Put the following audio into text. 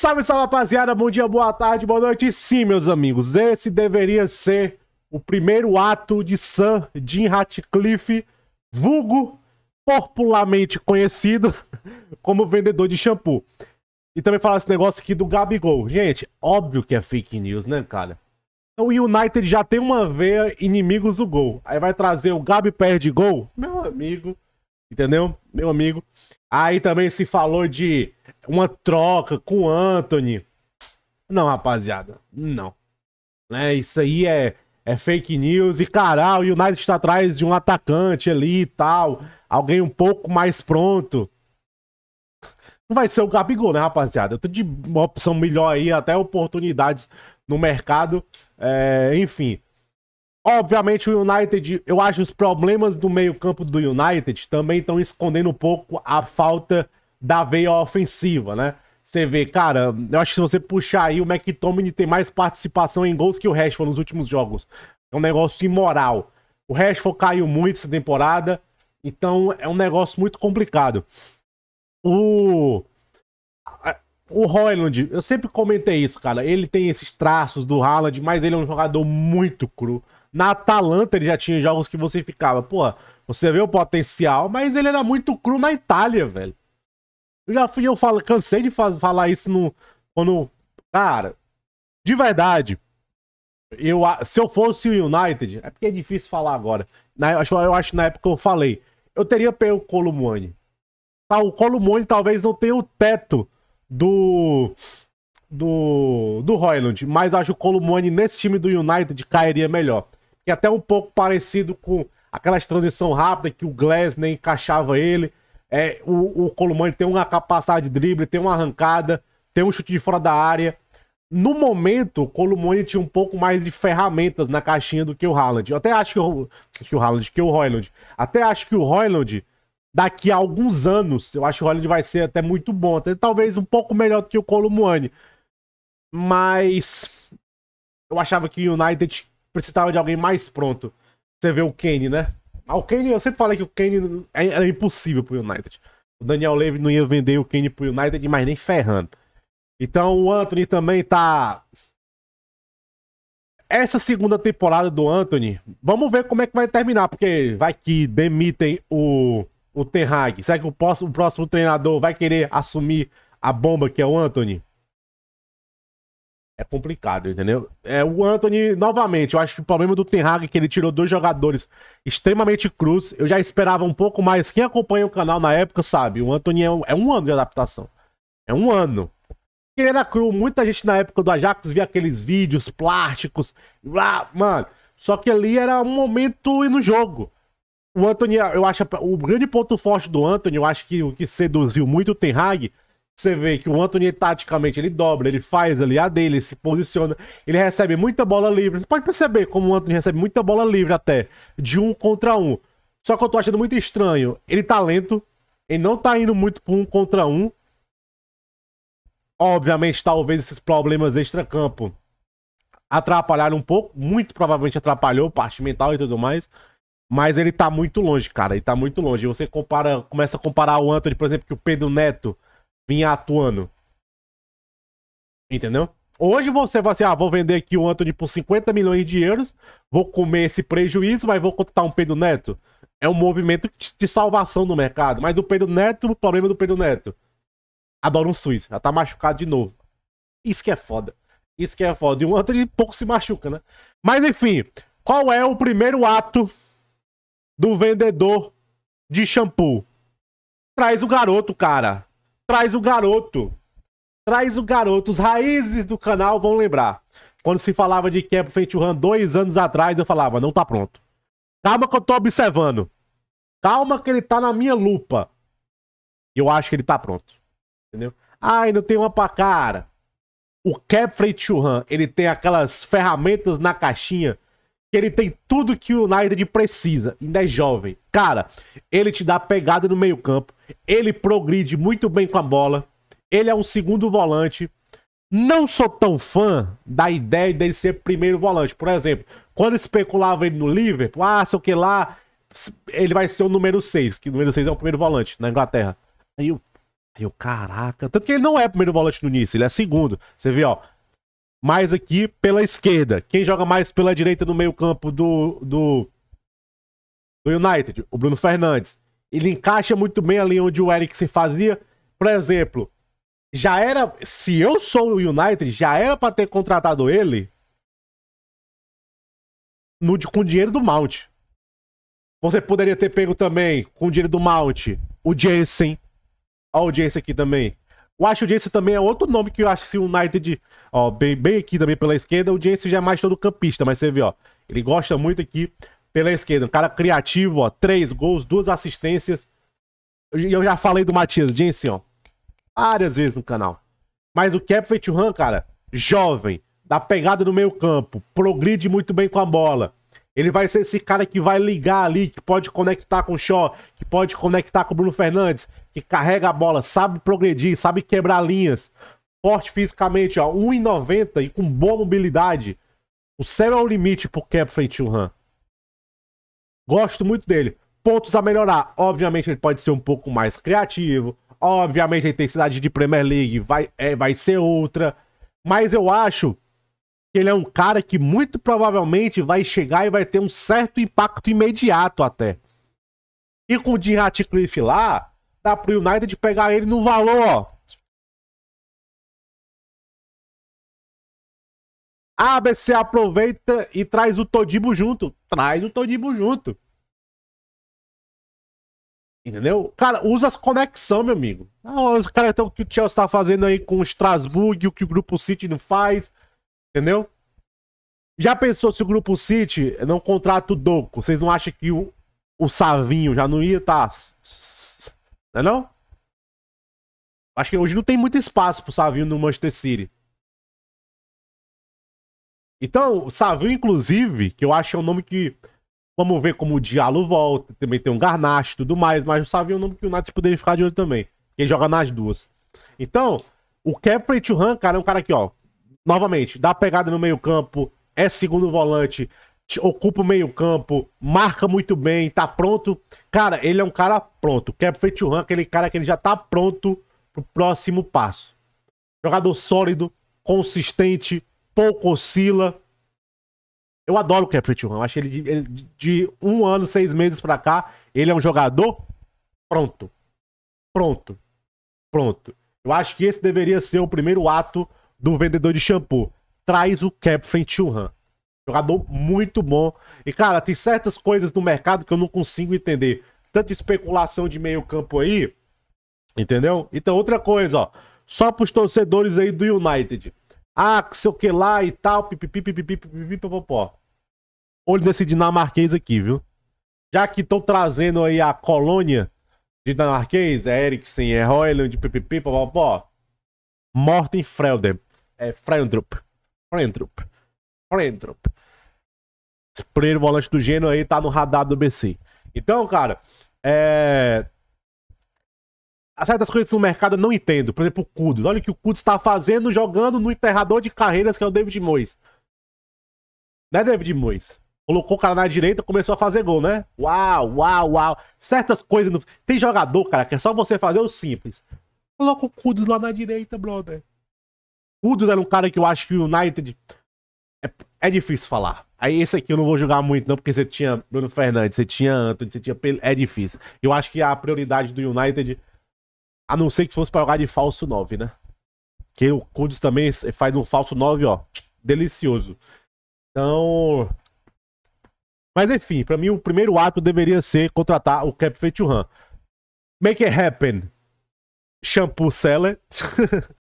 Salve, salve, rapaziada. Bom dia, boa tarde, boa noite. Sim, meus amigos, esse deveria ser o primeiro ato de Sam Jim Ratcliffe, vulgo popularmente conhecido como vendedor de shampoo. E também falar esse negócio aqui do Gabigol. Gente, óbvio que é fake news, né, cara? Então o United já tem uma veia inimigos do gol. Aí vai trazer o Gabi perde gol? Meu amigo... Entendeu? Meu amigo. Aí também se falou de uma troca com o Anthony. Não, rapaziada. Não. Né, isso aí é, é fake news. E, cara, o United está atrás de um atacante ali e tal. Alguém um pouco mais pronto. Não vai ser o Gabigol, né, rapaziada? Eu tô de uma opção melhor aí, até oportunidades no mercado. É, enfim. Obviamente, o United, eu acho os problemas do meio-campo do United também estão escondendo um pouco a falta da veia ofensiva, né? Você vê, cara, eu acho que se você puxar aí, o McTominay tem mais participação em gols que o Rashford nos últimos jogos. É um negócio imoral. O Rashford caiu muito essa temporada, então é um negócio muito complicado. O. O Royland, eu sempre comentei isso, cara. Ele tem esses traços do Haaland, mas ele é um jogador muito cru. Na Atalanta ele já tinha jogos que você ficava, pô, você vê o potencial, mas ele era muito cru na Itália, velho. Eu já fui, eu falo, cansei de faz, falar isso no. Quando. Cara, de verdade. Eu, se eu fosse o United, é porque é difícil falar agora. Na, né, eu, acho, eu acho que na época eu falei. Eu teria pego o Colomone. Ah, o Colomone talvez não tenha o teto do do, do Royland, mas acho que o Columone nesse time do United cairia melhor e até um pouco parecido com aquelas transição rápida que o Glasner encaixava ele. É, o, o Colomani tem uma capacidade de drible, tem uma arrancada, tem um chute de fora da área. No momento, o Colomani tinha um pouco mais de ferramentas na caixinha do que o Haaland. Eu até acho que o, que o Haaland, que o Royland. Até acho que o Royland, daqui a alguns anos, eu acho que o Royland vai ser até muito bom. Até, talvez um pouco melhor do que o Colomani. Mas eu achava que o United precisava de alguém mais pronto. Você vê o Kane, né? Ah, o Kane, eu sempre falei que o Kane é, era impossível pro United. O Daniel Levy não ia vender o Kane pro United, mas nem ferrando. Então o Anthony também tá. Essa segunda temporada do Anthony, vamos ver como é que vai terminar, porque vai que demitem o, o Ten Hag. Será que o próximo, o próximo treinador vai querer assumir a bomba que é o Anthony? É complicado, entendeu? É, o Anthony, novamente, eu acho que o problema do Ten Hag é que ele tirou dois jogadores extremamente cruz. Eu já esperava um pouco mais. Quem acompanha o canal na época sabe, o Anthony é um, é um ano de adaptação. É um ano. Ele era cru, muita gente na época do Ajax via aqueles vídeos plásticos. Lá, mano. Só que ali era um momento e no jogo. O Anthony, eu acho, o grande ponto forte do Anthony, eu acho que o que seduziu muito o Ten Hag você vê que o Anthony, taticamente, ele dobra, ele faz ali a dele, se posiciona, ele recebe muita bola livre. Você pode perceber como o Anthony recebe muita bola livre até, de um contra um. Só que eu tô achando muito estranho. Ele tá lento, ele não tá indo muito pro um contra um. Obviamente, talvez esses problemas extra-campo atrapalharam um pouco, muito provavelmente atrapalhou, parte mental e tudo mais. Mas ele tá muito longe, cara. Ele tá muito longe. Você compara, começa a comparar o Anthony, por exemplo, que o Pedro Neto vinha atuando. Entendeu? Hoje você vai assim, ah, vou vender aqui o Anthony por 50 milhões de euros, vou comer esse prejuízo, mas vou contratar um Pedro Neto. É um movimento de salvação no mercado. Mas o Pedro Neto, o problema do Pedro Neto. Adoro um Suíça já tá machucado de novo. Isso que é foda. Isso que é foda. E o Anthony pouco se machuca, né? Mas enfim, qual é o primeiro ato do vendedor de shampoo? Traz o garoto, cara traz o garoto. Traz o garoto. Os raízes do canal vão lembrar. Quando se falava de Camp Run dois anos atrás, eu falava, não tá pronto. Calma que eu tô observando. Calma que ele tá na minha lupa. Eu acho que ele tá pronto. Entendeu? Ah, Ai, não tem uma pra cara. O Kefren Churran, ele tem aquelas ferramentas na caixinha que ele tem tudo que o United precisa, ainda é jovem. Cara, ele te dá pegada no meio campo, ele progride muito bem com a bola, ele é um segundo volante. Não sou tão fã da ideia dele ser primeiro volante. Por exemplo, quando especulava ele no Liverpool, ah, sei o que lá, ele vai ser o número 6, que o número 6 é o primeiro volante na Inglaterra. Aí eu, aí eu, caraca, tanto que ele não é primeiro volante no início, ele é segundo. Você vê, ó, mais aqui pela esquerda. Quem joga mais pela direita no meio-campo do, do, do United? O Bruno Fernandes. Ele encaixa muito bem ali onde o Eric se fazia. Por exemplo, já era. Se eu sou o United, já era para ter contratado ele no, com dinheiro do Mount. Você poderia ter pego também com o dinheiro do Mount o Jason. Olha o Jason aqui também. O Ash Jensen também é outro nome que eu acho que assim, o United, ó, bem, bem aqui também pela esquerda, o Jensen já é mais todo campista, mas você vê, ó, ele gosta muito aqui pela esquerda. Um cara criativo, ó, três gols, duas assistências. Eu, eu já falei do Matias Jensen, ó, várias vezes no canal. Mas o Cap Han, cara, jovem, da pegada no meio campo, progride muito bem com a bola. Ele vai ser esse cara que vai ligar ali, que pode conectar com o Shaw, que pode conectar com o Bruno Fernandes, que carrega a bola, sabe progredir, sabe quebrar linhas. Forte fisicamente, ó, 1,90 e com boa mobilidade. O céu é o limite pro Kepfrey Han. Gosto muito dele. Pontos a melhorar. Obviamente ele pode ser um pouco mais criativo. Obviamente a intensidade de Premier League vai, é, vai ser outra. Mas eu acho que ele é um cara que muito provavelmente vai chegar e vai ter um certo impacto imediato até. E com o Jim Ratcliffe lá, dá pro United pegar ele no valor, ó. A ABC aproveita e traz o Todibo junto. Traz o Todibo junto. Entendeu? Cara, usa as conexões, meu amigo. Ah, os caras estão o que o Chelsea está fazendo aí com o Strasbourg, o que o Grupo City não faz, Entendeu? Já pensou se o Grupo City não contrata o Doco? Vocês não acham que o, o Savinho já não ia estar. Tá... Não é não? Acho que hoje não tem muito espaço pro Savinho no Manchester City. Então, o Savinho, inclusive, que eu acho que é um nome que. Vamos ver como o Diallo volta. Também tem um Garnacho e tudo mais. Mas o Savinho é um nome que o Nath poderia ficar de olho também. Ele joga nas duas. Então, o e Churran, cara, é um cara aqui, ó novamente, dá pegada no meio-campo, é segundo volante, ocupa o meio-campo, marca muito bem, tá pronto. Cara, ele é um cara pronto. Cap Feituran, aquele cara que ele já tá pronto pro próximo passo. Jogador sólido, consistente, pouco oscila. Eu adoro o Cap Acho ele de, ele de um ano, seis meses pra cá, ele é um jogador pronto. Pronto. Pronto. Eu acho que esse deveria ser o primeiro ato do vendedor de shampoo. Traz o Kepfen Churran. Jogador muito bom. E, cara, tem certas coisas no mercado que eu não consigo entender. Tanta especulação de meio campo aí. Entendeu? Então, outra coisa, ó. Só pros torcedores aí do United. Ah, que sei o que lá e tal. Pipipi, Olho nesse dinamarquês aqui, viu? Já que estão trazendo aí a colônia dinamarquês, é Eriksen, é Royland, Morten Frelder. É Frendrup. Frendrup. Frendrup. Esse primeiro volante do Gênio aí tá no radar do BC. Então, cara, é. certas coisas no mercado eu não entendo. Por exemplo, o Kudos. Olha o que o Kudos está fazendo jogando no enterrador de carreiras que é o David Mois. Né, David Mois? Colocou o cara na direita começou a fazer gol, né? Uau, uau, uau. Certas coisas. No... Tem jogador, cara, que é só você fazer o simples. Coloca o Kudos lá na direita, brother. Kudra era um cara que eu acho que o United. É, é, difícil falar. Aí esse aqui eu não vou jogar muito, não, porque você tinha Bruno Fernandes, você tinha Anthony, você tinha. É difícil. Eu acho que a prioridade do United. A não ser que fosse pra jogar de falso 9, né? Que o Kudus também faz um falso 9, ó. Delicioso. Então. Mas enfim, para mim o primeiro ato deveria ser contratar o Cap Feituhan. Make it happen. Shampoo seller.